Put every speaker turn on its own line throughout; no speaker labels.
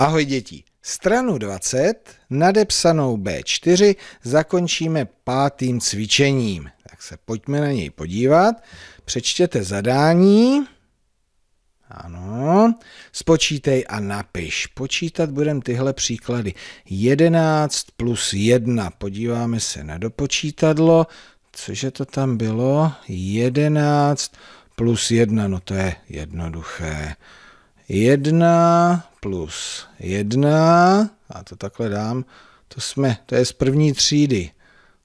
Ahoj děti, stranu 20 nadepsanou B4 zakončíme pátým cvičením. Tak se pojďme na něj podívat. Přečtěte zadání. Ano, spočítej a napiš. Počítat budeme tyhle příklady. 11 plus 1. Podíváme se na dopočítadlo. Cože to tam bylo? 11 plus 1, no to je jednoduché. 1 plus 1, a to takhle dám, to, jsme, to je z první třídy,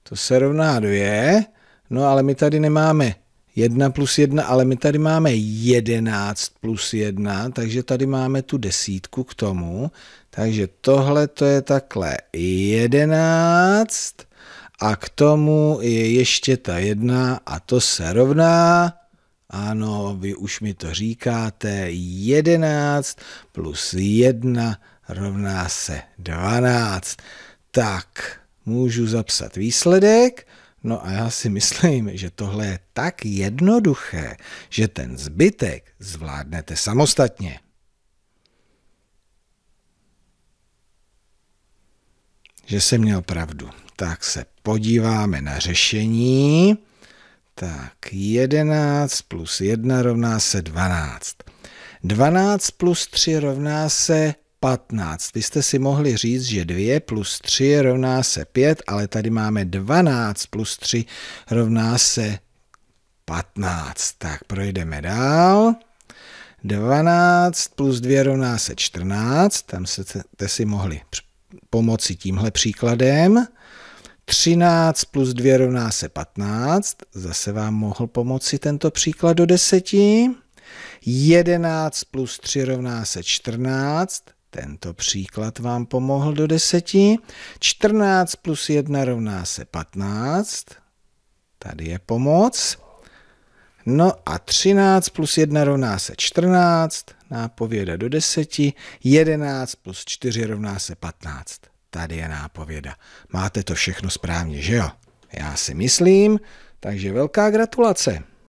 to se rovná 2, no ale my tady nemáme 1 plus 1, ale my tady máme 11 plus 1, takže tady máme tu desítku k tomu. Takže tohle to je takhle 11 a k tomu je ještě ta 1 a to se rovná ano, vy už mi to říkáte. 11 plus 1 rovná se 12. Tak, můžu zapsat výsledek. No a já si myslím, že tohle je tak jednoduché, že ten zbytek zvládnete samostatně. Že jsem měl pravdu. Tak se podíváme na řešení. Tak 11 plus 1 rovná se 12. 12 plus 3 rovná se 15. Vy jste si mohli říct, že 2 plus 3 rovná se 5, ale tady máme 12 plus 3 rovná se 15. Tak projdeme dál. 12 plus 2 rovná se 14. Tam jste si mohli pomoci tímhle příkladem. 13 plus 2 rovná se 15. Zase vám mohl pomoci tento příklad do deseti. 11 plus 3 rovná se 14. Tento příklad vám pomohl do deseti. 14 plus 1 rovná se 15. Tady je pomoc. No a 13 plus 1 rovná se 14, nápověda do 10, 11 plus 4 rovná se 15. Tady je nápověda. Máte to všechno správně, že jo? Já si myslím, takže velká gratulace.